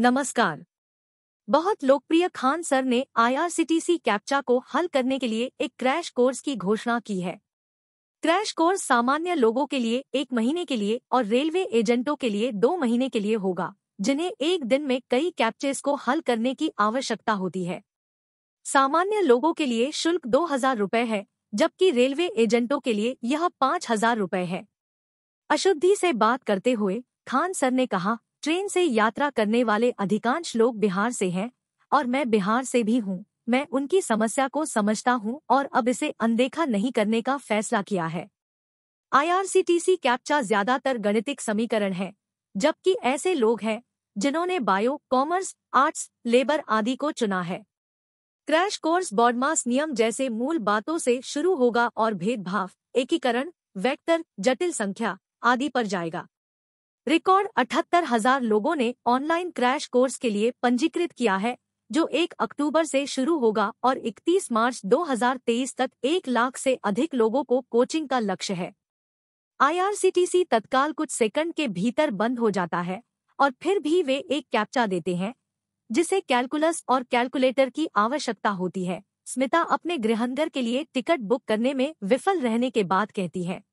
नमस्कार बहुत लोकप्रिय खान सर ने आईआरसीटीसी कैप्चा को हल करने के लिए एक क्रैश कोर्स की घोषणा की है क्रैश कोर्स सामान्य लोगों के लिए एक महीने के लिए और रेलवे एजेंटों के लिए दो महीने के लिए होगा जिन्हें एक दिन में कई कैप्चेस को हल करने की आवश्यकता होती है सामान्य लोगों के लिए शुल्क दो हजार रुपये है जबकि रेलवे एजेंटों के लिए यह पाँच हजार रुपये है अशुद्धि से बात करते हुए खान सर ने कहा ट्रेन से यात्रा करने वाले अधिकांश लोग बिहार से हैं और मैं बिहार से भी हूँ मैं उनकी समस्या को समझता हूँ और अब इसे अनदेखा नहीं करने का फैसला किया है आईआरसीटीसी कैप्चा ज्यादातर गणितिक समीकरण है जबकि ऐसे लोग हैं जिन्होंने बायो कॉमर्स आर्ट्स लेबर आदि को चुना है क्रैश कोर्स बॉडमास नियम जैसे मूल बातों से शुरू होगा और भेदभाव एकीकरण वेक्टर जटिल संख्या आदि पर जाएगा रिकॉर्ड अठहत्तर हजार लोगों ने ऑनलाइन क्रैश कोर्स के लिए पंजीकृत किया है जो 1 अक्टूबर से शुरू होगा और 31 मार्च 2023 तक एक लाख से अधिक लोगों को कोचिंग का लक्ष्य है आईआरसीटीसी तत्काल कुछ सेकंड के भीतर बंद हो जाता है और फिर भी वे एक कैप्चा देते हैं जिसे कैलकुलस और कैलकुलेटर की आवश्यकता होती है स्मिता अपने गृहनगर के लिए टिकट बुक करने में विफल रहने के बाद कहती है